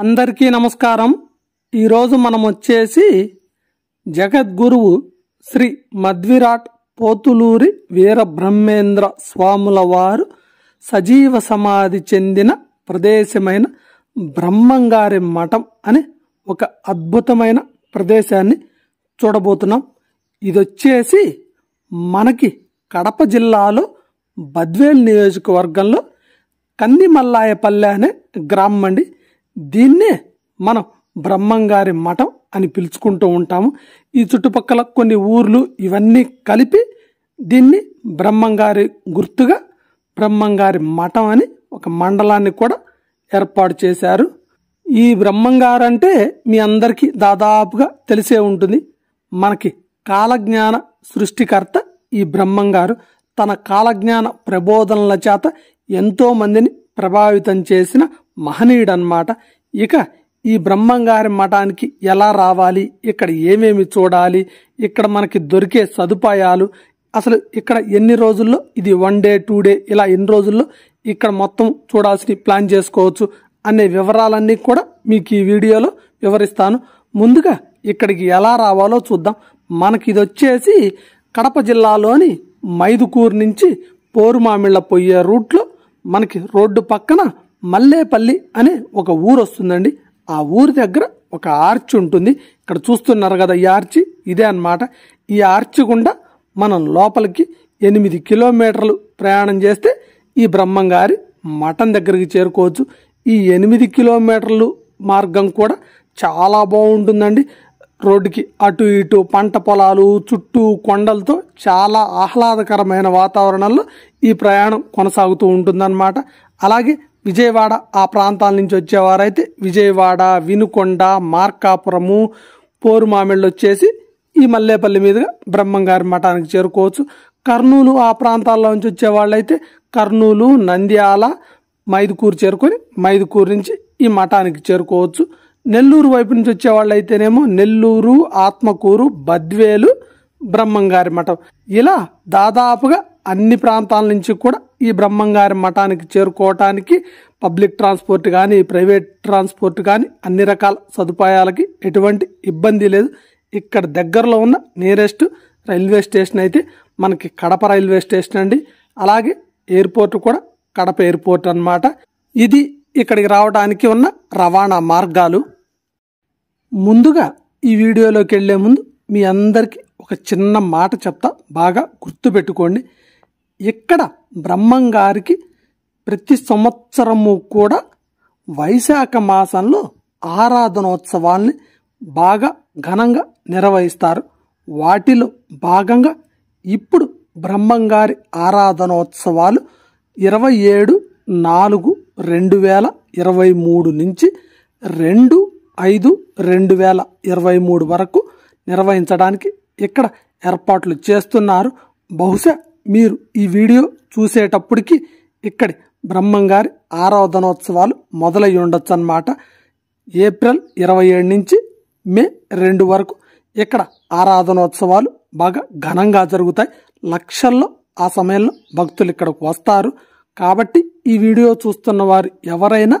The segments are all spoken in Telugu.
అందరికీ నమస్కారం ఈరోజు మనం వచ్చేసి జగద్గురువు శ్రీ మధ్విరాట్ పోతులూరి వీరబ్రహ్మేంద్ర స్వాముల వారు సజీవ సమాధి చెందిన ప్రదేశమైన బ్రహ్మంగారి మఠం అనే ఒక అద్భుతమైన ప్రదేశాన్ని చూడబోతున్నాం ఇది వచ్చేసి మనకి కడప జిల్లాలో బద్వేల్ నియోజకవర్గంలో కందిమల్లాయపల్లె అనే గ్రామం అండి దీన్నే మనం బ్రహ్మంగారి మఠం అని పిలుచుకుంటూ ఉంటాము ఈ చుట్టుపక్కల కొన్ని ఊర్లు ఇవన్నీ కలిపి దీన్ని బ్రహ్మంగారి గుర్తుగా బ్రహ్మంగారి మఠం అని ఒక మండలాన్ని కూడా ఏర్పాటు చేశారు ఈ బ్రహ్మంగారు అంటే మీ అందరికీ దాదాపుగా తెలిసే ఉంటుంది మనకి కాలజ్ఞాన సృష్టికర్త ఈ బ్రహ్మంగారు తన కాలజ్ఞాన ప్రబోధనల చేత ఎంతో మందిని ప్రభావితం చేసిన మహనీయుడనమాట ఇక ఈ బ్రహ్మంగారి మఠానికి ఎలా రావాలి ఇక్కడ ఏమేమి చూడాలి ఇక్కడ మనకి దొరికే సదుపాయాలు అసలు ఇక్కడ ఎన్ని రోజుల్లో ఇది వన్ డే టూ డే ఇలా ఎన్ని రోజుల్లో ఇక్కడ మొత్తం చూడాల్సి ప్లాన్ చేసుకోవచ్చు అనే వివరాలన్నీ కూడా మీకు ఈ వీడియోలో వివరిస్తాను ముందుగా ఇక్కడికి ఎలా రావాలో చూద్దాం మనకి ఇది వచ్చేసి కడప జిల్లాలోని మైదుకూరు నుంచి పోరుమామిళ్ళ పోయే రూట్లో మనకి రోడ్డు పక్కన మల్లేపల్లి అనే ఒక ఊరు వస్తుందండి ఆ ఊరి దగ్గర ఒక ఆర్చి ఉంటుంది ఇక్కడ చూస్తున్నారు కదా ఈ ఆర్చి ఇదే అనమాట ఈ ఆర్చి గుండా మనం లోపలికి ఎనిమిది కిలోమీటర్లు ప్రయాణం చేస్తే ఈ బ్రహ్మంగారి మఠం దగ్గరికి చేరుకోవచ్చు ఈ ఎనిమిది కిలోమీటర్లు మార్గం కూడా చాలా బాగుంటుందండి రోడ్డుకి అటు ఇటు పంట పొలాలు చుట్టూ కొండలతో చాలా ఆహ్లాదకరమైన వాతావరణంలో ఈ ప్రయాణం కొనసాగుతూ ఉంటుందన్నమాట అలాగే విజయవాడ ఆ ప్రాంతాల నుంచి వచ్చేవారైతే విజయవాడ వినుకొండ మార్కాపురము పోరుమామిళ్ళు వచ్చేసి ఈ మల్లేపల్లి మీదుగా బ్రహ్మంగారి మఠానికి చేరుకోవచ్చు కర్నూలు ఆ ప్రాంతాల్లో నుంచి వచ్చేవాళ్ళైతే కర్నూలు నంద్యాల మైదుకూరు చేరుకొని మైదుకూరు నుంచి ఈ మఠానికి చేరుకోవచ్చు నెల్లూరు వైపు నుంచి వచ్చేవాళ్ళైతేనేమో నెల్లూరు ఆత్మకూరు బద్వేలు బ్రహ్మంగారి మఠం ఇలా దాదాపుగా అన్ని ప్రాంతాల నుంచి కూడా ఈ బ్రహ్మంగారి మఠానికి చేరుకోవటానికి పబ్లిక్ ట్రాన్స్పోర్ట్ కానీ ప్రైవేట్ ట్రాన్స్పోర్ట్ కానీ అన్ని రకాల సదుపాయాలకి ఎటువంటి ఇబ్బంది లేదు ఇక్కడ దగ్గరలో ఉన్న నియరెస్ట్ రైల్వే స్టేషన్ అయితే మనకి కడప రైల్వే స్టేషన్ అండి అలాగే ఎయిర్పోర్ట్ కూడా కడప ఎయిర్పోర్ట్ అనమాట ఇది ఇక్కడికి రావడానికి ఉన్న రవాణా మార్గాలు ముందుగా ఈ వీడియోలోకి వెళ్లే ముందు మీ అందరికీ ఒక చిన్న మాట చెప్తా బాగా గుర్తుపెట్టుకోండి ఇక్కడ బ్రహ్మంగారికి ప్రతి సంవత్సరము కూడా వైశాఖ మాసంలో ఆరాధనోత్సవాల్ని బాగా ఘనంగా నిర్వహిస్తారు వాటిలో భాగంగా ఇప్పుడు బ్రహ్మంగారి ఆరాధనోత్సవాలు ఇరవై ఏడు నాలుగు రెండు వేల ఇరవై మూడు నుంచి రెండు ఐదు రెండు వేల ఇరవై మూడు వరకు నిర్వహించడానికి ఇక్కడ ఏర్పాట్లు చేస్తున్నారు బహుశా మీరు ఈ వీడియో చూసేటప్పటికి ఇక్కడి బ్రహ్మంగారి ఆరాధనోత్సవాలు మొదలై ఉండొచ్చు అనమాట ఏప్రిల్ ఇరవై ఏడు నుంచి మే రెండు వరకు ఇక్కడ ఆరాధనోత్సవాలు బాగా ఘనంగా జరుగుతాయి లక్షల్లో ఆ సమయంలో భక్తులు ఇక్కడకు వస్తారు కాబట్టి ఈ వీడియో చూస్తున్న వారు ఎవరైనా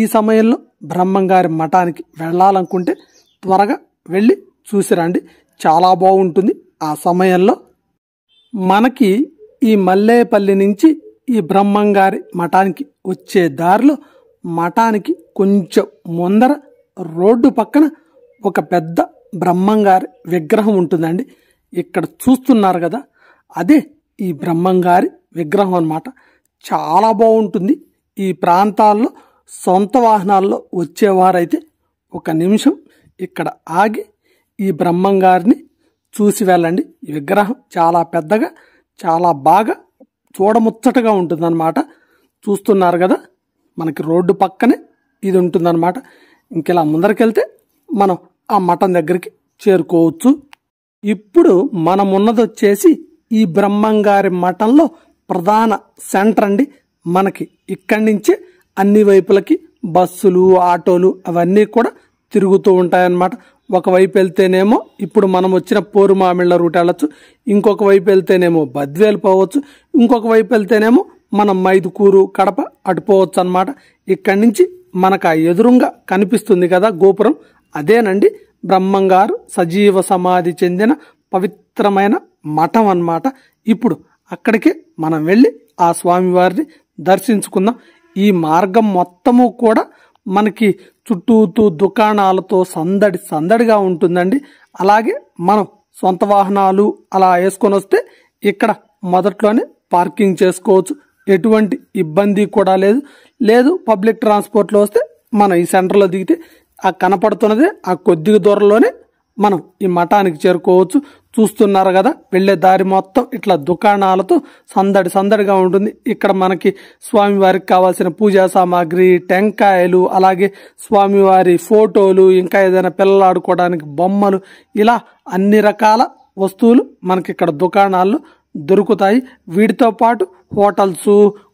ఈ సమయంలో బ్రహ్మంగారి మఠానికి వెళ్ళాలనుకుంటే త్వరగా వెళ్ళి చూసిరండి చాలా బాగుంటుంది ఆ సమయంలో మనకి ఈ మల్లేపల్లి నుంచి ఈ బ్రహ్మంగారి మఠానికి వచ్చే దారిలో మఠానికి కొంచెం ముందర రోడ్డు పక్కన ఒక పెద్ద బ్రహ్మంగారి విగ్రహం ఉంటుందండి ఇక్కడ చూస్తున్నారు కదా అదే ఈ బ్రహ్మంగారి విగ్రహం అనమాట చాలా బాగుంటుంది ఈ ప్రాంతాల్లో సొంత వాహనాల్లో వచ్చేవారైతే ఒక నిమిషం ఇక్కడ ఆగి ఈ బ్రహ్మంగారిని చూసి వెళ్ళండి ఈ విగ్రహం చాలా పెద్దగా చాలా బాగా చూడముచ్చటగా ఉంటుందన్నమాట చూస్తున్నారు కదా మనకి రోడ్డు పక్కనే ఇది ఉంటుందన్నమాట ఇంకెలా ముందరికెళ్తే మనం ఆ మఠం దగ్గరికి చేరుకోవచ్చు ఇప్పుడు మనం ఉన్నది వచ్చేసి ఈ బ్రహ్మంగారి మఠంలో ప్రధాన సెంటర్ అండి మనకి ఇక్కడి నుంచే అన్ని వైపులకి బస్సులు ఆటోలు అవన్నీ కూడా తిరుగుతూ ఉంటాయన్నమాట ఒకవైపు వెళ్తేనేమో ఇప్పుడు మనం వచ్చిన పోరు మామిళ్ళ రూట్ వెళ్ళచ్చు ఇంకొక వైపు వెళ్తేనేమో బద్వేలు పోవచ్చు ఇంకొక వైపు వెళ్తేనేమో మనం మైదుకూరు కడప అటు పోవచ్చు అనమాట ఇక్కడి నుంచి మనకు ఎదురుంగా కనిపిస్తుంది కదా గోపురం అదేనండి బ్రహ్మంగారు సజీవ సమాధి చెందిన పవిత్రమైన మఠం అన్నమాట ఇప్పుడు అక్కడికి మనం వెళ్ళి ఆ స్వామివారిని దర్శించుకుందాం ఈ మార్గం మొత్తము కూడా మనకి చుట్టూతూ దుకాణాలతో సందడి సందడిగా ఉంటుందండి అలాగే మనం సొంత వాహనాలు అలా వేసుకొని వస్తే ఇక్కడ మొదట్లోనే పార్కింగ్ చేసుకోవచ్చు ఎటువంటి ఇబ్బంది కూడా లేదు లేదు పబ్లిక్ ట్రాన్స్పోర్ట్లో వస్తే మనం ఈ సెంటర్లో దిగితే ఆ కనపడుతున్నదే ఆ కొద్దిగా దూరంలోనే మనం ఈ మఠానికి చేరుకోవచ్చు చూస్తున్నారు కదా వెళ్లే దారి మొత్తం ఇట్లా దుకాణాలతో సందడి సందడిగా ఉంటుంది ఇక్కడ మనకి స్వామివారికి కావాల్సిన పూజా సామాగ్రి టెంకాయలు అలాగే స్వామివారి ఫోటోలు ఇంకా ఏదైనా పిల్లలు ఆడుకోవడానికి బొమ్మలు ఇలా అన్ని రకాల వస్తువులు మనకి ఇక్కడ దుకాణాల్లో దొరుకుతాయి వీటితో పాటు హోటల్స్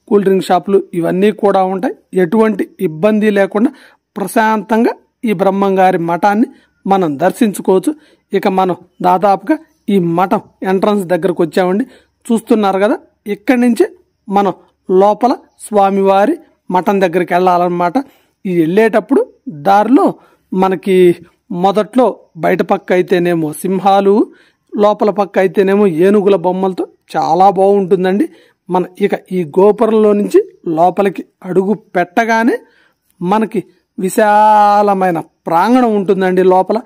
కూల్ డ్రింక్ షాపులు ఇవన్నీ కూడా ఉంటాయి ఎటువంటి ఇబ్బంది లేకుండా ప్రశాంతంగా ఈ బ్రహ్మంగారి మఠాన్ని మనం దర్శించుకోవచ్చు ఇక మనం దాదాపుగా ఈ మఠం ఎంట్రన్స్ దగ్గరకు వచ్చామండి చూస్తున్నారు కదా ఇక్కడి నుంచి మనం లోపల స్వామివారి మఠం దగ్గరికి వెళ్ళాలన్నమాట ఇది వెళ్ళేటప్పుడు దారిలో మనకి మొదట్లో బయట పక్క అయితేనేమో సింహాలు లోపల పక్క అయితేనేమో ఏనుగుల బొమ్మలతో చాలా బాగుంటుందండి మన ఇక ఈ గోపురంలో నుంచి లోపలికి అడుగు పెట్టగానే మనకి విశాలమైన ప్రాంగణం ఉంటుందండి లోపల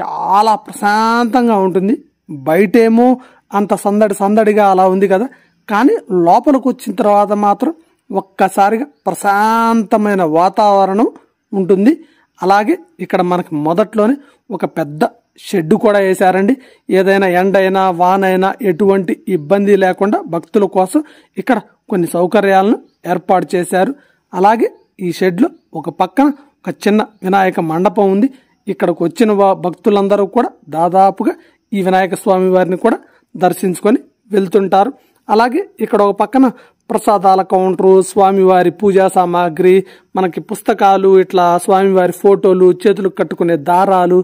చాలా ప్రశాంతంగా ఉంటుంది బయటేమో అంత సందడి సందడిగా అలా ఉంది కదా కానీ లోపలికి వచ్చిన తర్వాత మాత్రం ఒక్కసారిగా ప్రశాంతమైన వాతావరణం ఉంటుంది అలాగే ఇక్కడ మనకి మొదట్లోనే ఒక పెద్ద షెడ్ కూడా వేశారండి ఏదైనా ఎండైనా వానైనా ఎటువంటి ఇబ్బంది లేకుండా భక్తుల కోసం ఇక్కడ కొన్ని సౌకర్యాలను ఏర్పాటు చేశారు అలాగే ఈ షెడ్లో ఒక పక్కన ఒక చిన్న వినాయక మండపం ఉంది ఇక్కడికి వచ్చిన భక్తులందరూ కూడా దాదాపుగా ఈ వినాయక స్వామి వారిని కూడా దర్శించుకొని వెళ్తుంటారు అలాగే ఇక్కడ ఒక పక్కన ప్రసాదాల కౌంటరు స్వామివారి పూజా సామాగ్రి మనకి పుస్తకాలు ఇట్లా స్వామివారి ఫోటోలు చేతులు కట్టుకునే దారాలు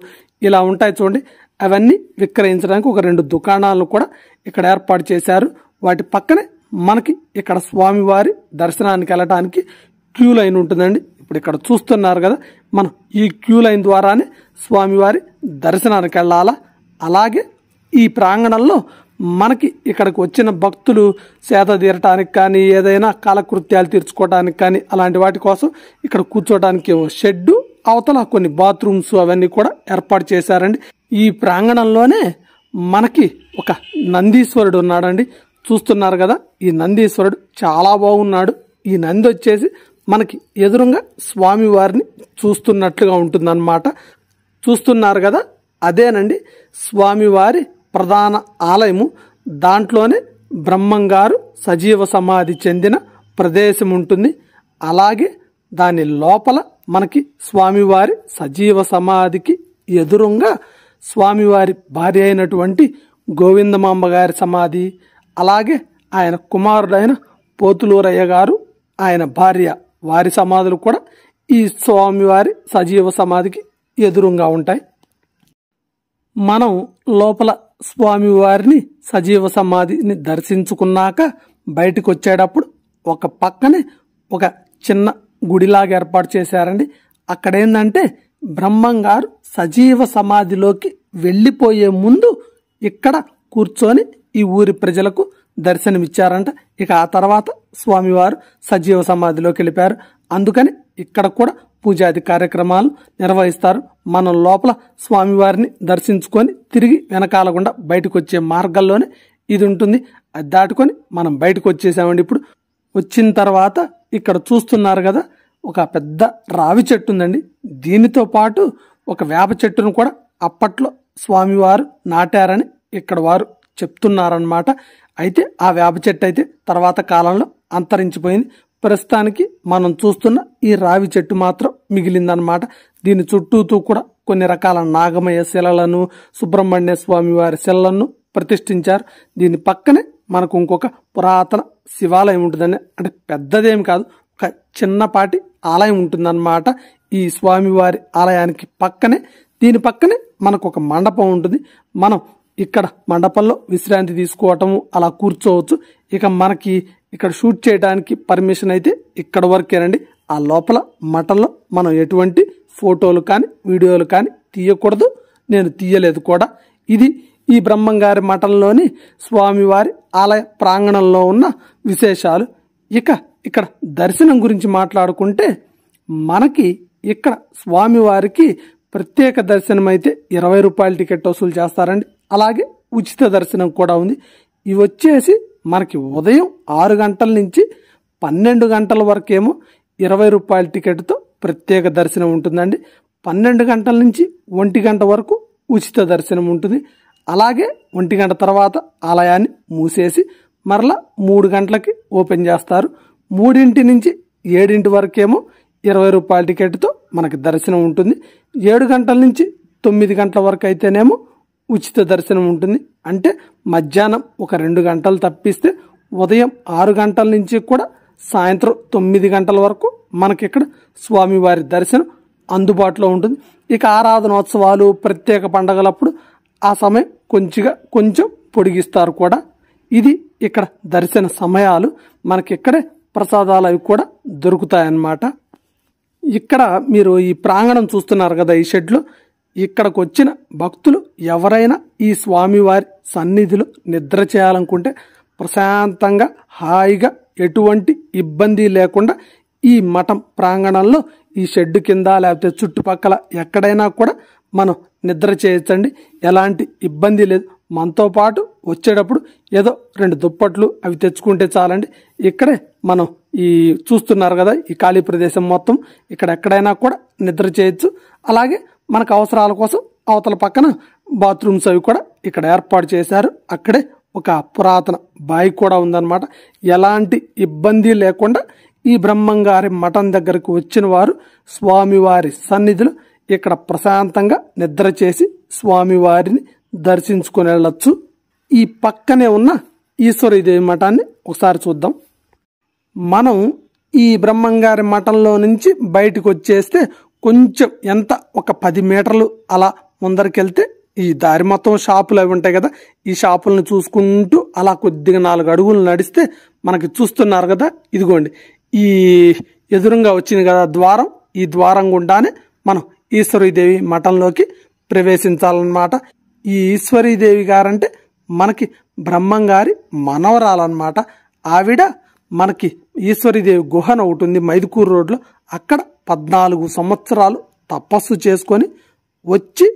ఇలా ఉంటాయి చూడండి అవన్నీ విక్రయించడానికి ఒక రెండు దుకాణాలను కూడా ఇక్కడ ఏర్పాటు చేశారు వాటి పక్కనే మనకి ఇక్కడ స్వామివారి దర్శనానికి వెళ్ళడానికి క్యూ లైన్ ఉంటుందండి ఇప్పుడు ఇక్కడ చూస్తున్నారు కదా మనం ఈ క్యూ లైన్ ద్వారానే స్వామివారి దర్శనానికి వెళ్ళాలా అలాగే ఈ ప్రాంగణంలో మనకి ఇక్కడికి వచ్చిన భక్తులు సేద తీరటానికి కానీ ఏదైనా కాలకృత్యాలు తీర్చుకోవడానికి కానీ అలాంటి వాటి కోసం ఇక్కడ కూర్చోవడానికి షెడ్డు అవతల కొన్ని బాత్రూమ్స్ అవన్నీ కూడా ఏర్పాటు చేశారండి ఈ ప్రాంగణంలోనే మనకి ఒక నందీశ్వరుడు ఉన్నాడండి చూస్తున్నారు కదా ఈ నందీశ్వరుడు చాలా బాగున్నాడు ఈ నంది వచ్చేసి మనకి ఎదురుగా స్వామివారిని చూస్తున్నట్లుగా ఉంటుందన్నమాట చూస్తున్నారు కదా అదేనండి స్వామివారి ప్రధాన ఆలయము దాంట్లోనే బ్రహ్మంగారు సజీవ సమాధి చెందిన ప్రదేశం ఉంటుంది అలాగే దాని లోపల మనకి స్వామివారి సజీవ సమాధికి ఎదురుగా స్వామివారి భార్య అయినటువంటి గోవిందమాంబ గారి సమాధి అలాగే ఆయన కుమారుడైన పోతులూరయ్య గారు ఆయన భార్య వారి సమాధులు కూడా ఈ స్వామివారి సజీవ సమాధికి ఎదురుగా ఉంటాయి మనం లోపల స్వామివారిని సజీవ సమాధిని దర్శించుకున్నాక బయటకు వచ్చేటప్పుడు ఒక పక్కనే ఒక చిన్న గుడిలాగా ఏర్పాటు చేశారండి అక్కడేందంటే బ్రహ్మంగారు సజీవ సమాధిలోకి వెళ్ళిపోయే ముందు ఇక్కడ కూర్చొని ఈ ఊరి ప్రజలకు దర్శనమిచ్చారంట ఇక ఆ తర్వాత స్వామివారు సజీవ సమాధిలోకి వెళ్ళిపారు అందుకని ఇక్కడ కూడా పూజాది కార్యక్రమాలు నిర్వహిస్తారు మనం లోపల స్వామివారిని దర్శించుకొని తిరిగి వెనకాలకుండా బయటకు వచ్చే మార్గంలోనే ఇది ఉంటుంది అది దాటుకొని మనం బయటకు వచ్చేసామండి ఇప్పుడు వచ్చిన తర్వాత ఇక్కడ చూస్తున్నారు కదా ఒక పెద్ద రావి చెట్టు ఉందండి దీనితో పాటు ఒక వేప చెట్టును కూడా అప్పట్లో స్వామివారు నాటారని ఇక్కడ వారు చెప్తున్నారనమాట అయితే ఆ వేప చెట్టు అయితే తర్వాత కాలంలో అంతరించిపోయింది ప్రస్తుతానికి మనం చూస్తున్న ఈ రావి చెట్టు మాత్రం మిగిలిందనమాట దీని చుట్టూతూ కూడా కొన్ని రకాల నాగమయ శిలలను సుబ్రహ్మణ్య స్వామి వారి శిలలను ప్రతిష్ఠించారు దీని పక్కనే మనకు ఇంకొక పురాతన శివాలయం ఉంటుందని అంటే పెద్దదేమి కాదు ఒక చిన్నపాటి ఆలయం ఉంటుందన్నమాట ఈ స్వామివారి ఆలయానికి పక్కనే దీని పక్కనే మనకు ఒక మండపం ఉంటుంది మనం ఇక్కడ మండపంలో విశ్రాంతి తీసుకోవటము అలా కూర్చోవచ్చు ఇక మనకి ఇక్కడ షూట్ చేయడానికి పర్మిషన్ అయితే ఇక్కడ వరకేనండి ఆ లోపల మటన్లో మనం ఎటువంటి ఫోటోలు కానీ వీడియోలు కానీ తీయకూడదు నేను తీయలేదు కూడా ఇది ఈ బ్రహ్మంగారి మఠంలోని స్వామివారి ఆలయ ప్రాంగణంలో ఉన్న విశేషాలు ఇక ఇక్కడ దర్శనం గురించి మాట్లాడుకుంటే మనకి ఇక్కడ స్వామివారికి ప్రత్యేక దర్శనం అయితే ఇరవై రూపాయల టికెట్ వసూలు చేస్తారండి అలాగే ఉచిత దర్శనం కూడా ఉంది ఇవి వచ్చేసి మనకి ఉదయం ఆరు గంటల నుంచి పన్నెండు గంటల వరకేమో ఇరవై రూపాయల టికెట్తో ప్రత్యేక దర్శనం ఉంటుందండి పన్నెండు గంటల నుంచి ఒంటి గంట వరకు ఉచిత దర్శనం ఉంటుంది అలాగే ఒంటి గంట తర్వాత ఆలయాన్ని మూసేసి మరలా మూడు గంటలకి ఓపెన్ చేస్తారు మూడింటి నుంచి ఏడింటి వరకేమో ఇరవై రూపాయల టికెట్తో మనకి దర్శనం ఉంటుంది ఏడు గంటల నుంచి తొమ్మిది గంటల వరకు అయితేనేమో ఉచిత దర్శనం ఉంటుంది అంటే మధ్యాహ్నం ఒక రెండు గంటలు తప్పిస్తే ఉదయం ఆరు గంటల నుంచి కూడా సాయంత్రం తొమ్మిది గంటల వరకు మనకి ఇక్కడ స్వామివారి దర్శనం అందుబాటులో ఉంటుంది ఇక ఆరాధనోత్సవాలు ప్రత్యేక పండగలప్పుడు ఆ సమయం కొంచెంగా కొంచెం పొడిగిస్తారు కూడా ఇది ఇక్కడ దర్శన సమయాలు మనకి ఇక్కడే ప్రసాదాలు అవి కూడా దొరుకుతాయన్నమాట ఇక్కడ మీరు ఈ ప్రాంగణం చూస్తున్నారు కదా ఈ షెడ్లో ఇక్కడికి వచ్చిన భక్తులు ఎవరైనా ఈ స్వామివారి సన్నిధిలో నిద్ర చేయాలనుకుంటే ప్రశాంతంగా హాయిగా ఎటువంటి ఇబ్బంది లేకుండా ఈ మఠం ప్రాంగణంలో ఈ షెడ్ కింద లేకపోతే చుట్టుపక్కల ఎక్కడైనా కూడా మనం నిద్ర చేయొచ్చండి ఎలాంటి ఇబ్బంది లేదు మనతో పాటు వచ్చేటప్పుడు ఏదో రెండు దుప్పట్లు అవి తెచ్చుకుంటే చాలండి ఇక్కడే మనం ఈ చూస్తున్నారు కదా ఈ ఖాళీ ప్రదేశం మొత్తం ఇక్కడ ఎక్కడైనా కూడా నిద్ర చేయొచ్చు అలాగే మనకు అవసరాల కోసం అవతల పక్కన బాత్రూమ్స్ అవి కూడా ఇక్కడ ఏర్పాటు చేశారు అక్కడే ఒక పురాతన బాయి కూడా ఉందన్నమాట ఎలాంటి ఇబ్బంది లేకుండా ఈ బ్రహ్మంగారి మఠం దగ్గరకు వచ్చిన వారు స్వామివారి సన్నిధిలో ఇక్కడ ప్రశాంతంగా నిద్ర చేసి స్వామివారిని దర్శించుకుని వెళ్ళొచ్చు ఈ పక్కనే ఉన్న ఈశ్వరీదేవి మఠాన్ని ఒకసారి చూద్దాం మనం ఈ బ్రహ్మంగారి మఠంలో నుంచి బయటకు వచ్చేస్తే కొంచెం ఎంత ఒక పది మీటర్లు అలా ముందరికెళ్తే ఈ దారి మొత్తం షాపులు అవి ఉంటాయి కదా ఈ షాపులను చూసుకుంటూ అలా కొద్దిగా నాలుగు అడుగులు నడిస్తే మనకి చూస్తున్నారు కదా ఇదిగోండి ఈ ఎదురుగా వచ్చింది కదా ద్వారం ఈ ద్వారం గుండానే మనం ఈశ్వరీదేవి మఠంలోకి ప్రవేశించాలన్నమాట ఈ ఈశ్వరీదేవి గారంటే మనకి బ్రహ్మం గారి మనవరాలన్నమాట ఆవిడ మనకి ఈశ్వరీదేవి గుహన ఒకటి ఉంది మైదుకూరు రోడ్లో అక్కడ పద్నాలుగు సంవత్సరాలు తపస్సు చేసుకొని వచ్చి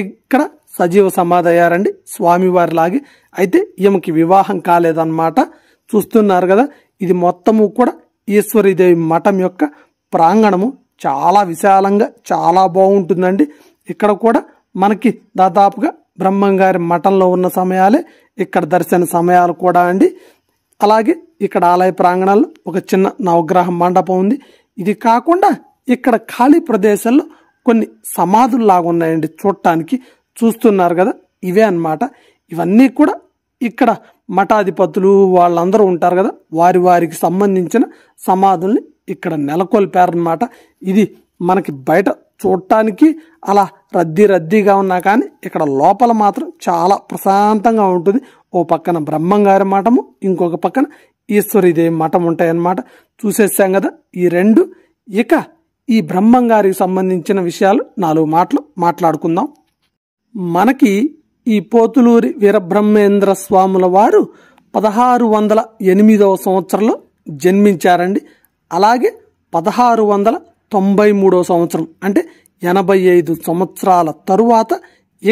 ఇక్కడ సజీవ సమాధయ్యారండి స్వామివారిలాగే అయితే ఈమెకి వివాహం కాలేదన్నమాట చూస్తున్నారు కదా ఇది మొత్తము కూడా ఈశ్వరీదేవి మఠం యొక్క ప్రాంగణము చాలా విశాలంగా చాలా బాగుంటుందండి ఇక్కడ కూడా మనకి దాదాపుగా బ్రహ్మంగారి మఠంలో ఉన్న సమయాలే ఇక్కడ దర్శన సమయాలు కూడా అండి అలాగే ఇక్కడ ఆలయ ప్రాంగణాల్లో ఒక చిన్న నవగ్రహ మండపం ఉంది ఇది కాకుండా ఇక్కడ ఖాళీ ప్రదేశాల్లో కొన్ని సమాధుల్లాగా ఉన్నాయండి చూడటానికి చూస్తున్నారు కదా ఇవే అన్నమాట ఇవన్నీ కూడా ఇక్కడ మఠాధిపతులు వాళ్ళందరూ ఉంటారు కదా వారి వారికి సంబంధించిన సమాధుల్ని ఇక్కడ నెలకొల్పారనమాట ఇది మనకి బయట చూడటానికి అలా రద్దీ రద్దీగా ఉన్నా కానీ ఇక్కడ లోపల మాత్రం చాలా ప్రశాంతంగా ఉంటుంది ఓ పక్కన బ్రహ్మంగారి మఠము ఇంకొక పక్కన ఈశ్వరీదేవి మఠం ఉంటాయన్నమాట చూసేసాం కదా ఈ రెండు ఇక ఈ బ్రహ్మంగారికి సంబంధించిన విషయాలు నాలుగు మాటలు మాట్లాడుకుందాం మనకి ఈ పోతులూరి వీరబ్రహ్మేంద్ర స్వాముల వారు పదహారు వందల ఎనిమిదవ సంవత్సరంలో జన్మించారండి అలాగే పదహారు వందల తొంభై మూడవ సంవత్సరం అంటే ఎనభై ఐదు సంవత్సరాల తరువాత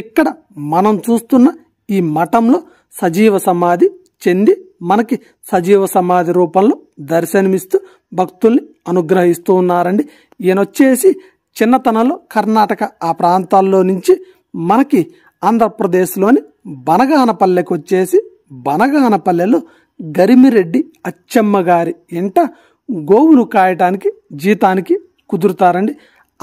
ఇక్కడ మనం చూస్తున్న ఈ మఠంలో సజీవ సమాధి చెంది మనకి సజీవ సమాధి రూపంలో దర్శనమిస్తూ భక్తుల్ని అనుగ్రహిస్తూ ఉన్నారండి ఈయన వచ్చేసి చిన్నతనంలో కర్ణాటక ఆ ప్రాంతాల్లో నుంచి మనకి ఆంధ్రప్రదేశ్లోని బనగానపల్లెకి వచ్చేసి బనగానపల్లెలో గరిమిరెడ్డి అచ్చమ్మ గారి ఇంట గోవును కాయటానికి జీతానికి కుదురుతారండి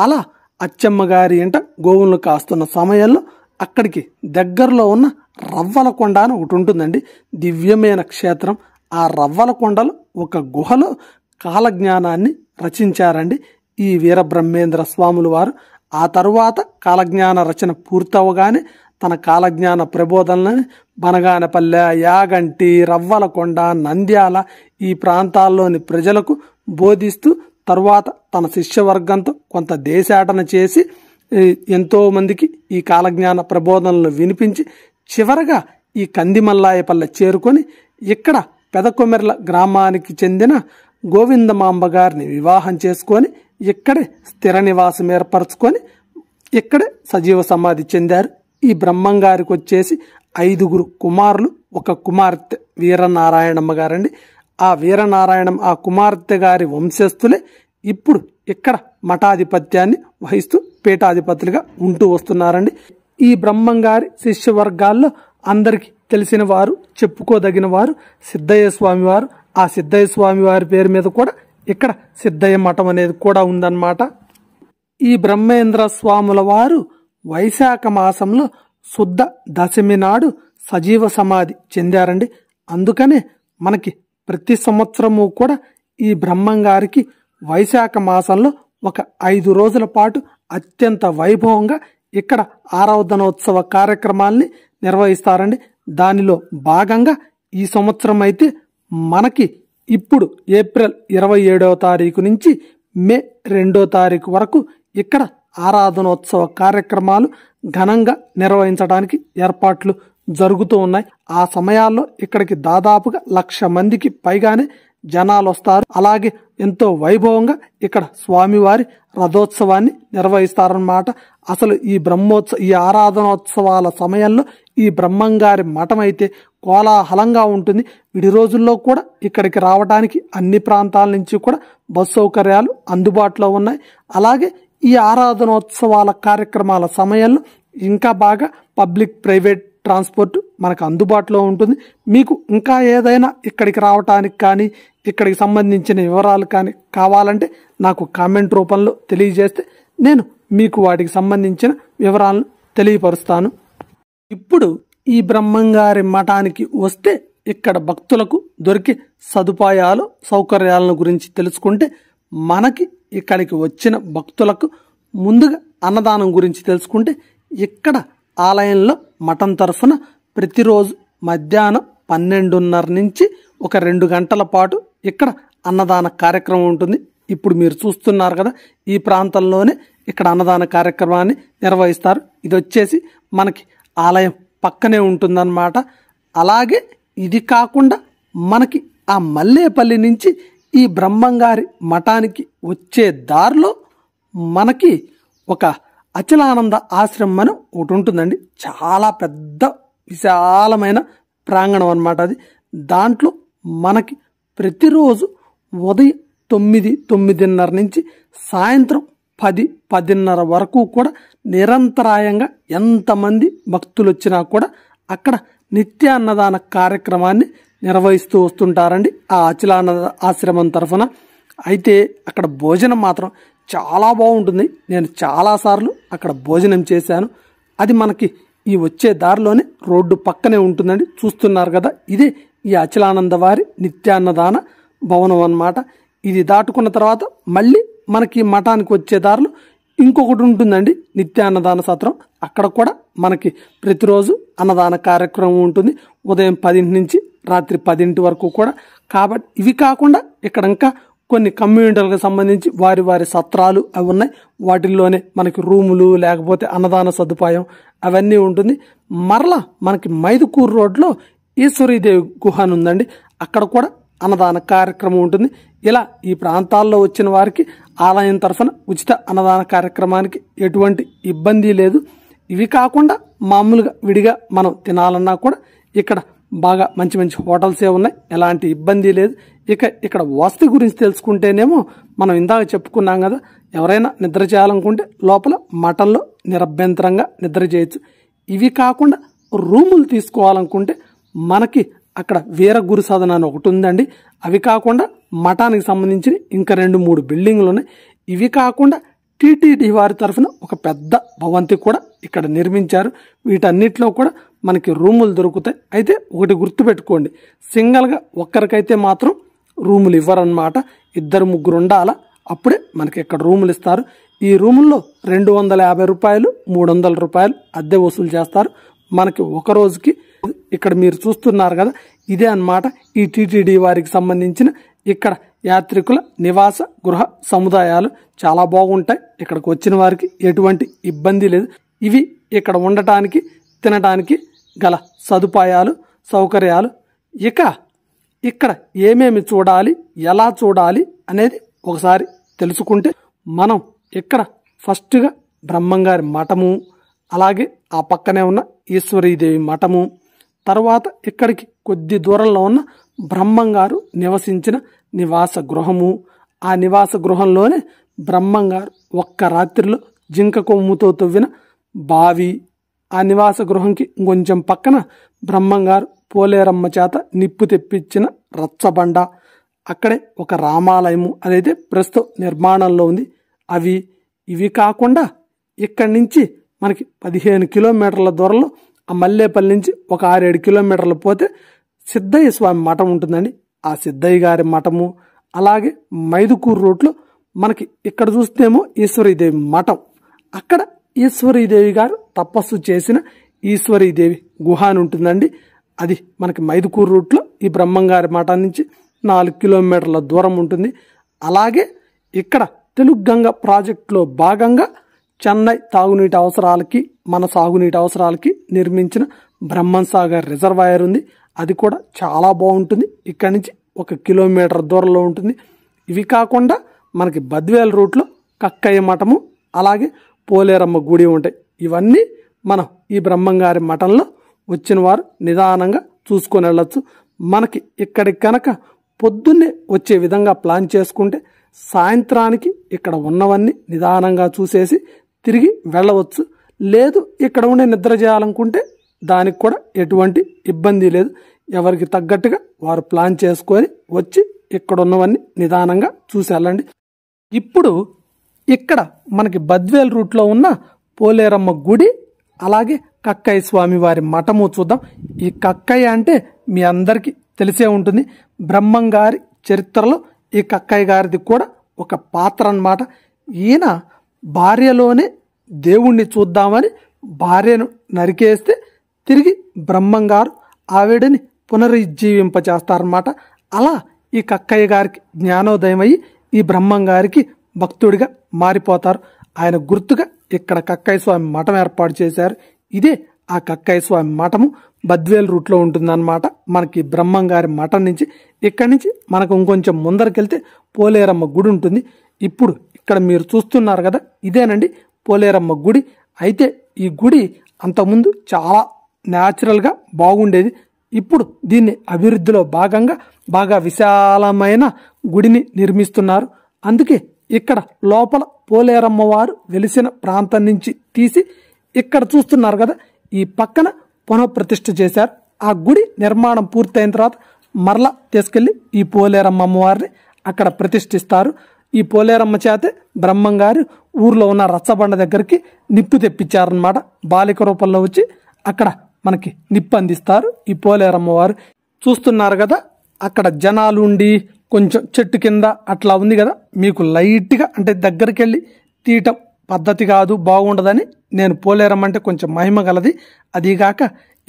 అలా అచ్చమ్మ గారి ఇంట గోవులను కాస్తున్న సమయంలో అక్కడికి దగ్గరలో ఉన్న రవ్వలకొండ అని ఒకటి ఉంటుందండి దివ్యమైన క్షేత్రం ఆ రవ్వలకొండలో ఒక గుహలో కాలజ్ఞానాన్ని రచించారండి ఈ వీరబ్రహ్మేంద్ర స్వాములు వారు ఆ తరువాత కాలజ్ఞాన రచన పూర్తవగానే తన కాలజ్ఞాన ప్రబోధనలను బనగానపల్లె యాగంటి రవ్వలకొండ నంద్యాల ఈ ప్రాంతాల్లోని ప్రజలకు బోధిస్తూ తర్వాత తన శిష్యవర్గంతో కొంత దేశాటన చేసి ఎంతోమందికి ఈ కాలజ్ఞాన ప్రబోధనలు వినిపించి చివరగా ఈ కందిమల్లాయపల్లె చేరుకొని ఇక్కడ పెదకొమెర్ల గ్రామానికి చెందిన గోవిందమాంబ గారిని వివాహం చేసుకొని ఇక్కడే స్థిర నివాసం ఏర్పరచుకొని ఇక్కడే సజీవ సమాధి చెందారు ఈ బ్రహ్మంగారికి వచ్చేసి ఐదుగురు కుమారులు ఒక కుమార్తె వీరనారాయణమ్మ గారండి ఆ వీరనారాయణం ఆ కుమార్తె గారి వంశస్థులే ఇప్పుడు ఇక్కడ మఠాధిపత్యాన్ని వహిస్తూ పీఠాధిపతులుగా ఉంటూ వస్తున్నారండి ఈ బ్రహ్మంగారి శిష్యవర్గాల్లో అందరికీ తెలిసిన వారు చెప్పుకోదగిన వారు సిద్ధయ్య స్వామివారు ఆ సిద్ధయ్య స్వామివారి పేరు మీద కూడా ఇక్కడ సిద్ధయ్య మఠం అనేది కూడా ఉందన్నమాట ఈ బ్రహ్మేంద్ర స్వాముల వారు వైశాఖ మాసంలో శుద్ధ దశమి నాడు సజీవ సమాధి చెందారండి అందుకనే మనకి ప్రతి సంవత్సరము కూడా ఈ బ్రహ్మంగారికి వైశాఖ మాసంలో ఒక ఐదు రోజుల పాటు అత్యంత వైభవంగా ఇక్కడ ఆరాధనోత్సవ కార్యక్రమాల్ని నిర్వహిస్తారండి దానిలో భాగంగా ఈ సంవత్సరం అయితే మనకి ఇప్పుడు ఏప్రిల్ ఇరవై ఏడవ తారీఖు నుంచి మే రెండో తారీఖు వరకు ఇక్కడ ఆరాధనోత్సవ కార్యక్రమాలు ఘనంగా నిర్వహించడానికి ఏర్పాట్లు జరుగుతూ ఉన్నాయి ఆ సమయాల్లో ఇక్కడికి దాదాపుగా లక్ష మందికి పైగానే జనాలు వస్తారు అలాగే ఎంతో వైభవంగా ఇక్కడ స్వామివారి రథోత్సవాన్ని నిర్వహిస్తారన్నమాట అసలు ఈ బ్రహ్మోత్సవ ఈ ఆరాధనోత్సవాల సమయంలో ఈ బ్రహ్మంగారి మఠం అయితే కోలాహలంగా ఉంటుంది విడి రోజుల్లో కూడా ఇక్కడికి రావడానికి అన్ని ప్రాంతాల నుంచి కూడా బస్ సౌకర్యాలు అందుబాటులో ఉన్నాయి అలాగే ఈ ఆరాధనోత్సవాల కార్యక్రమాల సమయంలో ఇంకా బాగా పబ్లిక్ ప్రైవేట్ ట్రాన్స్పోర్ట్ మనకు అందుబాటులో ఉంటుంది మీకు ఇంకా ఏదైనా ఇక్కడికి రావటానికి కానీ ఇక్కడికి సంబంధించిన వివరాలు కానీ కావాలంటే నాకు కామెంట్ రూపంలో తెలియజేస్తే నేను మీకు వాటికి సంబంధించిన వివరాలను తెలియపరుస్తాను ఇప్పుడు ఈ బ్రహ్మంగారి మఠానికి వస్తే ఇక్కడ భక్తులకు దొరికే సదుపాయాలు సౌకర్యాలను గురించి తెలుసుకుంటే మనకి ఇక్కడికి వచ్చిన భక్తులకు ముందుగా అన్నదానం గురించి తెలుసుకుంటే ఇక్కడ ఆలయంలో మఠం తరఫున ప్రతిరోజు మధ్యాహ్నం పన్నెండున్నర నుంచి ఒక రెండు గంటల పాటు ఇక్కడ అన్నదాన కార్యక్రమం ఉంటుంది ఇప్పుడు మీరు చూస్తున్నారు కదా ఈ ప్రాంతంలోనే ఇక్కడ అన్నదాన కార్యక్రమాన్ని నిర్వహిస్తారు ఇది వచ్చేసి మనకి ఆలయం పక్కనే ఉంటుందన్నమాట అలాగే ఇది కాకుండా మనకి ఆ మల్లేపల్లి నుంచి ఈ బ్రహ్మంగారి మఠానికి వచ్చే దారిలో మనకి ఒక అచలానంద ఆశ్రమం అని ఒకటి ఉంటుందండి చాలా పెద్ద విశాలమైన ప్రాంగణం అనమాట అది దాంట్లో మనకి ప్రతిరోజు ఉదయం తొమ్మిది తొమ్మిదిన్నర నుంచి సాయంత్రం పది పదిన్నర వరకు కూడా నిరంతరాయంగా ఎంతమంది భక్తులు వచ్చినా కూడా అక్కడ నిత్య అన్నదాన కార్యక్రమాన్ని నిర్వహిస్తూ వస్తుంటారండి ఆ అచలానంద ఆశ్రమం తరఫున అయితే అక్కడ భోజనం మాత్రం చాలా బాగుంటుంది నేను చాలాసార్లు అక్కడ భోజనం చేశాను అది మనకి ఈ వచ్చే దారిలోనే రోడ్డు పక్కనే ఉంటుందండి చూస్తున్నారు కదా ఇదే ఈ అచలానంద వారి నిత్యాన్నదాన భవనం అన్నమాట ఇది దాటుకున్న తర్వాత మళ్ళీ మనకి మఠానికి వచ్చే దారులు ఇంకొకటి ఉంటుందండి నిత్య అన్నదాన సత్రం అక్కడ కూడా మనకి ప్రతిరోజు అన్నదాన కార్యక్రమం ఉంటుంది ఉదయం పదింటి నుంచి రాత్రి పదింటి వరకు కూడా కాబట్టి ఇవి కాకుండా ఇక్కడ ఇంకా కొన్ని కమ్యూనిటీలకు సంబంధించి వారి వారి సత్రాలు అవి ఉన్నాయి వాటిల్లోనే మనకి రూములు లేకపోతే అన్నదాన సదుపాయం అవన్నీ ఉంటుంది మరలా మనకి మైదుకూరు రోడ్లో ఈశ్వరీదేవి గుహ ఉందండి అక్కడ కూడా అన్నదాన కార్యక్రమం ఉంటుంది ఇలా ఈ ప్రాంతాల్లో వచ్చిన వారికి ఆలయం తరఫున ఉచిత అన్నదాన కార్యక్రమానికి ఎటువంటి ఇబ్బంది లేదు ఇవి కాకుండా మామూలుగా విడిగా మనం తినాలన్నా కూడా ఇక్కడ బాగా మంచి మంచి హోటల్సే ఉన్నాయి ఎలాంటి ఇబ్బంది లేదు ఇక ఇక్కడ వసతి గురించి తెలుసుకుంటేనేమో మనం ఇందాక చెప్పుకున్నాం కదా ఎవరైనా నిద్ర చేయాలనుకుంటే లోపల మటన్లో నిరభ్యంతరంగా నిద్ర చేయొచ్చు ఇవి కాకుండా రూములు తీసుకోవాలనుకుంటే మనకి అక్కడ వీర గురు సాధన అని ఒకటి ఉందండి అవి కాకుండా మఠానికి సంబంధించిన ఇంకా రెండు మూడు బిల్డింగ్లు ఉన్నాయి ఇవి కాకుండా టీటీడీ వారి తరఫున ఒక పెద్ద భవంతి కూడా ఇక్కడ నిర్మించారు వీటన్నిటిలో కూడా మనకి రూములు దొరుకుతాయి అయితే ఒకటి గుర్తుపెట్టుకోండి సింగల్గా ఒక్కరికైతే మాత్రం రూములు ఇవ్వరన్నమాట ఇద్దరు ముగ్గురు ఉండాలా అప్పుడే మనకి ఇక్కడ రూములు ఇస్తారు ఈ రూముల్లో రెండు వందల యాభై రూపాయలు మూడు వందల రూపాయలు అద్దె వసూలు చేస్తారు మనకి ఒక రోజుకి ఇక్కడ మీరు చూస్తున్నారు కదా ఇదే అనమాట ఈ టీటీడీ వారికి సంబంధించిన ఇక్కడ యాత్రికుల నివాస గృహ సముదాయాలు చాలా బాగుంటాయి ఇక్కడికి వచ్చిన వారికి ఎటువంటి ఇబ్బంది లేదు ఇవి ఇక్కడ ఉండటానికి తినడానికి గల సదుపాయాలు సౌకర్యాలు ఇక ఇక్కడ ఏమేమి చూడాలి ఎలా చూడాలి అనేది ఒకసారి తెలుసుకుంటే మనం ఇక్కడ ఫస్ట్గా బ్రహ్మంగారి మఠము అలాగే ఆ పక్కనే ఉన్న ఈశ్వరీదేవి మఠము తర్వాత ఇక్కడికి కొద్ది దూరంలో ఉన్న బ్రహ్మంగారు నివసించిన నివాస గృహము ఆ నివాస గృహంలోనే బ్రహ్మంగారు ఒక్క రాత్రిలో జింక కొమ్ముతో తవ్విన బావి ఆ నివాస గృహంకి కొంచెం పక్కన బ్రహ్మంగారు పోలేరమ్మ చేత నిప్పు తెప్పించిన రచ్చబండ అక్కడే ఒక రామాలయము అదైతే ప్రస్తుతం నిర్మాణంలో ఉంది అవి ఇవి కాకుండా ఇక్కడి నుంచి మనకి పదిహేను కిలోమీటర్ల దూరంలో ఆ మల్లేపల్లి నుంచి ఒక ఆరేడు కిలోమీటర్లు పోతే సిద్ధయ్య స్వామి మఠం ఉంటుందండి ఆ సిద్ధయ్య గారి మఠము అలాగే మైదుకూరు రోడ్లో మనకి ఇక్కడ చూస్తేమో ఈశ్వరీదేవి మఠం అక్కడ ఈశ్వరీదేవి గారు తపస్సు చేసిన ఈశ్వరీదేవి గుహ అని ఉంటుందండి అది మనకి మైదుకూరు రూట్లో ఈ బ్రహ్మంగారి మఠం నుంచి నాలుగు కిలోమీటర్ల దూరం ఉంటుంది అలాగే ఇక్కడ తెలుగు గంగ ప్రాజెక్టులో భాగంగా చెన్నై తాగునీటి అవసరాలకి మన సాగునీటి అవసరాలకి నిర్మించిన బ్రహ్మన్సాగర్ రిజర్వాయర్ ఉంది అది కూడా చాలా బాగుంటుంది ఇక్కడి నుంచి ఒక కిలోమీటర్ దూరంలో ఉంటుంది ఇవి కాకుండా మనకి బద్వేల్ రూట్లో కక్కయ్య మఠము అలాగే పోలేరమ్మ గుడి ఉంటాయి ఇవన్నీ మనం ఈ బ్రహ్మంగారి మఠంలో వచ్చిన వారు నిదానంగా చూసుకొని వెళ్ళచ్చు మనకి ఇక్కడికి కనుక పొద్దున్నే వచ్చే విధంగా ప్లాన్ చేసుకుంటే సాయంత్రానికి ఇక్కడ ఉన్నవన్నీ నిదానంగా చూసేసి తిరిగి వెళ్ళవచ్చు లేదు ఇక్కడ ఉండే నిద్ర చేయాలనుకుంటే దానికి కూడా ఎటువంటి ఇబ్బంది లేదు ఎవరికి తగ్గట్టుగా వారు ప్లాన్ చేసుకొని వచ్చి ఇక్కడ ఉన్నవన్నీ నిదానంగా చూసేళ్ళండి ఇప్పుడు ఇక్కడ మనకి బద్వేల్ రూట్లో ఉన్న పోలేరమ్మ గుడి అలాగే కక్కయ్య స్వామి వారి మఠము చూద్దాం ఈ కక్కయ్య అంటే మీ అందరికీ తెలిసే ఉంటుంది బ్రహ్మం గారి చరిత్రలో ఈ కక్కయ్య గారిది కూడా ఒక పాత్ర అన్నమాట ఈయన భార్యలోనే దేవుణ్ణి చూద్దామని భార్యను నరికేస్తే తిరిగి బ్రహ్మంగారు ఆవిడని పునరుజ్జీవింపచేస్తారన్నమాట అలా ఈ కక్కయ్య గారికి అయ్యి ఈ బ్రహ్మంగారికి భక్తుడిగా మారిపోతారు ఆయన గుర్తుగా ఇక్కడ కక్కయ్య స్వామి మఠం ఏర్పాటు చేశారు ఇదే ఆ కక్కయ్య స్వామి మఠము బద్వేల్ రూట్లో ఉంటుందన్నమాట మనకి బ్రహ్మంగారి మఠం నుంచి ఇక్కడి నుంచి మనకు ఇంకొంచెం ముందరకెళ్తే పోలేరమ్మ గుడి ఉంటుంది ఇప్పుడు ఇక్కడ మీరు చూస్తున్నారు కదా ఇదేనండి పోలేరమ్మ గుడి అయితే ఈ గుడి అంతకుముందు చాలా న్యాచురల్గా బాగుండేది ఇప్పుడు దీన్ని అభివృద్ధిలో భాగంగా బాగా విశాలమైన గుడిని నిర్మిస్తున్నారు అందుకే ఇక్కడ లోపల పోలేరమ్మ వారు వెలిసిన ప్రాంతం నుంచి తీసి ఇక్కడ చూస్తున్నారు కదా ఈ పక్కన పునఃప్రతిష్ట చేశారు ఆ గుడి నిర్మాణం పూర్తయిన తర్వాత మరలా తీసుకెళ్లి ఈ పోలేరమ్మ అమ్మవారిని అక్కడ ప్రతిష్ఠిస్తారు ఈ పోలేరమ్మ చేతే బ్రహ్మంగారు ఊర్లో ఉన్న రచ్చబండ దగ్గరికి నిప్పు తెప్పించారనమాట బాలిక రూపంలో వచ్చి అక్కడ మనకి నిప్పు అందిస్తారు ఈ పోలేరమ్మ వారు చూస్తున్నారు కదా అక్కడ జనాలు ఉండి కొంచెం చెట్టు కింద అట్లా ఉంది కదా మీకు లైట్గా అంటే దగ్గరికి వెళ్ళి తీయటం పద్ధతి కాదు బాగుండదని నేను పోలేరమ్మ అంటే కొంచెం మహిమ గలది అదీగాక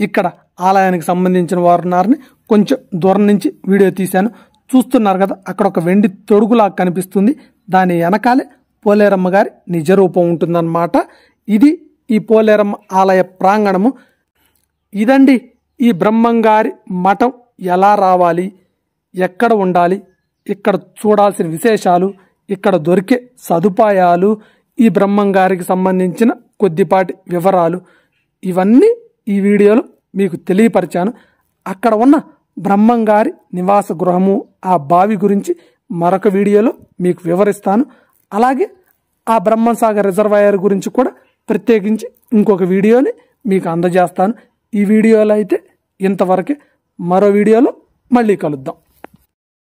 ఇక్కడ ఆలయానికి సంబంధించిన వారు ఉన్నారని కొంచెం దూరం నుంచి వీడియో తీశాను చూస్తున్నారు కదా అక్కడ ఒక వెండి తొడుగులా కనిపిస్తుంది దాని వెనకాలే పోలేరమ్మ గారి నిజరూపం ఉంటుందన్నమాట ఇది ఈ పోలేరమ్మ ఆలయ ప్రాంగణము ఇదండి ఈ బ్రహ్మంగారి మఠం ఎలా రావాలి ఎక్కడ ఉండాలి ఇక్కడ చూడాల్సిన విశేషాలు ఇక్కడ దొరికే సదుపాయాలు ఈ బ్రహ్మంగారికి సంబంధించిన కొద్దిపాటి వివరాలు ఇవన్నీ ఈ వీడియోలో మీకు తెలియపరిచాను అక్కడ ఉన్న బ్రహ్మంగారి నివాస గృహము ఆ బావి గురించి మరొక వీడియోలో మీకు వివరిస్తాను అలాగే ఆ బ్రహ్మసాగర్ రిజర్వాయర్ గురించి కూడా ప్రత్యేకించి ఇంకొక వీడియోని మీకు అందజేస్తాను ఈ వీడియోలో అయితే ఇంతవరకే మరో వీడియోలో మళ్ళీ కలుద్దాం